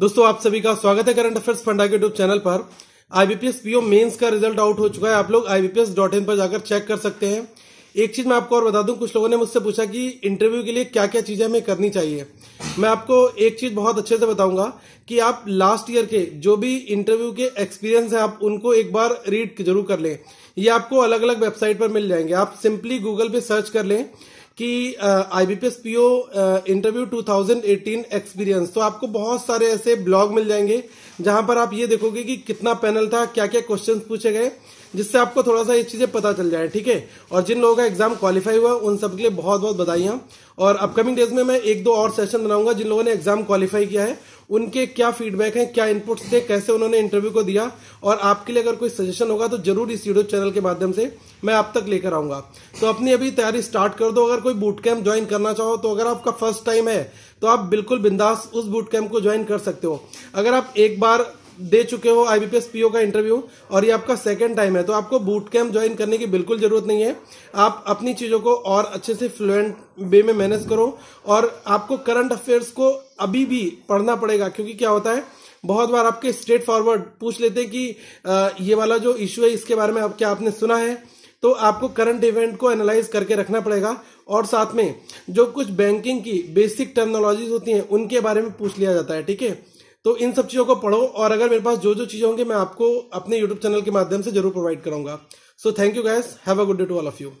दोस्तों आप सभी का स्वागत है करंट अफेयर्स फंडा के यूट्यूब चैनल पर आईबीपीएस पीओ मेंस का रिजल्ट आउट हो चुका है आप लोग आईबीपीएस डॉट इन पर जाकर चेक कर सकते हैं एक चीज मैं आपको और बता दूं कुछ लोगों ने मुझसे पूछा कि इंटरव्यू के लिए क्या क्या चीजें हमें करनी चाहिए मैं आपको एक चीज बहुत अच्छे से बताऊंगा कि आप लास्ट ईयर के जो भी इंटरव्यू के एक्सपीरियंस है आप उनको एक बार रीड जरूर कर लें ये आपको अलग अलग वेबसाइट पर मिल जाएंगे आप सिंपली गूगल पे सर्च कर लें कि आईबीपीएस पीओ इंटरव्यू 2018 एक्सपीरियंस तो आपको बहुत सारे ऐसे ब्लॉग मिल जाएंगे जहां पर आप ये देखोगे कि कितना पैनल था क्या क्या क्वेश्चंस पूछे गए जिससे आपको थोड़ा सा ये चीजें पता चल जाए ठीक है और जिन लोगों का एग्जाम क्वालिफाई हुआ उन सबके लिए बहुत बहुत बधाइयां और अपकमिंग डेज में मैं एक दो और सेशन बनाऊंगा जिन लोगों ने एग्जाम क्वालिफाई किया है उनके क्या फीडबैक हैं क्या इनपुट्स थे कैसे उन्होंने इंटरव्यू को दिया और आपके लिए अगर कोई सजेशन होगा तो जरूर इस यूट्यूब चैनल के माध्यम से मैं आप तक लेकर आऊंगा तो अपनी अभी तैयारी स्टार्ट कर दो अगर कोई बूट कैंप ज्वाइन करना चाहो तो अगर आपका फर्स्ट टाइम है तो आप बिल्कुल बिंदास उस बूट कैंप को ज्वाइन कर सकते हो अगर आप एक बार दे चुके हो आईबीपीएस पीओ का इंटरव्यू और ये आपका सेकंड टाइम है तो आपको बूट कैंप ज्वाइन करने की बिल्कुल जरूरत नहीं है आप अपनी चीजों को और अच्छे से फ्लुएंट वे में मैनेज करो और आपको करंट अफेयर्स को अभी भी पढ़ना पड़ेगा क्योंकि क्या होता है बहुत बार आपके स्ट्रेट फॉरवर्ड पूछ लेते हैं कि ये वाला जो इश्यू है इसके बारे में आप क्या आपने सुना है तो आपको करंट इवेंट को एनालाइज करके रखना पड़ेगा और साथ में जो कुछ बैंकिंग की बेसिक टर्मनोलॉजीज होती हैं उनके बारे में पूछ लिया जाता है ठीक है तो इन सब चीज़ों को पढ़ो और अगर मेरे पास जो जो चीज़ें होंगी मैं आपको अपने यूट्यूब चैनल के माध्यम से जरूर प्रोवाइड कराऊंगा so thank you guys have a good day to all of you